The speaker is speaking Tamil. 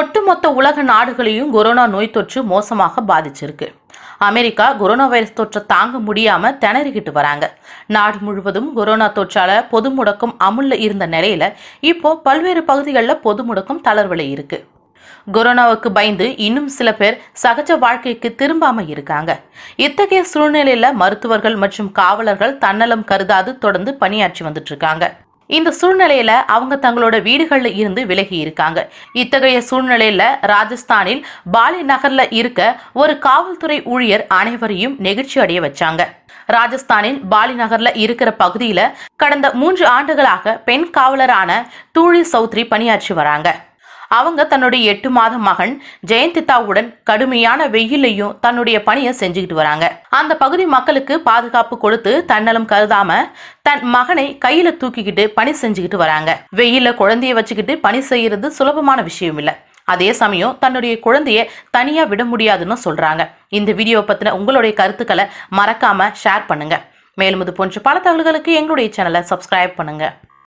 ஒட்டுமொத்த உலக நாடுகளையும் கொரோனா நோய் தொற்று மோசமாக பாதிச்சிருக்கு அமெரிக்கா கொரோனா வைரஸ் தொற்றை தாங்க முடியாம திணறிக்கிட்டு வராங்க நாடு முழுவதும் கொரோனா தொற்றால பொது முடக்கம் அமுல்ல இருந்த நிலையில இப்போ பல்வேறு பகுதிகளில் பொது முடக்கம் தளர்வலை இருக்கு கொரோனாவுக்கு பயந்து இன்னும் சில பேர் சகஜ வாழ்க்கைக்கு திரும்பாம இருக்காங்க இத்தகைய சூழ்நிலையில மருத்துவர்கள் மற்றும் காவலர்கள் தன்னலம் கருதாது தொடர்ந்து பணியாற்றி வந்துட்டு இருக்காங்க இந்த சூழ்நிலையில அவங்க தங்களோட வீடுகளில் இருந்து விலகி இருக்காங்க இத்தகைய சூழ்நிலையில ராஜஸ்தானில் பாலி நகர்ல இருக்க ஒரு காவல்துறை ஊழியர் அனைவரையும் நெகிழ்ச்சி அடைய வச்சாங்க ராஜஸ்தானின் பாலி நகர்ல இருக்கிற பகுதியில கடந்த மூன்று ஆண்டுகளாக பெண் காவலரான தூழி சௌத்ரி பணியாற்றி வராங்க அவங்க தன்னுடைய எட்டு மாத மகன் ஜெயந்திதாவுடன் கடுமையான வெயிலையும் தன்னுடைய பணியை செஞ்சுக்கிட்டு வராங்க அந்த பகுதி மக்களுக்கு பாதுகாப்பு கொடுத்து தன்னலம் கருதாம தன் மகனை கையில தூக்கிக்கிட்டு பணி செஞ்சுக்கிட்டு வராங்க வெயில குழந்தைய வச்சுக்கிட்டு பணி செய்யறது சுலபமான விஷயம் இல்லை அதே சமயம் தன்னுடைய குழந்தைய தனியா விட முடியாதுன்னு சொல்றாங்க இந்த வீடியோ பத்தின உங்களுடைய கருத்துக்களை மறக்காம ஷேர் பண்ணுங்க மேலும் இது போன்ற பல தகவல்களுக்கு எங்களுடைய சேனலை சப்ஸ்கிரைப் பண்ணுங்க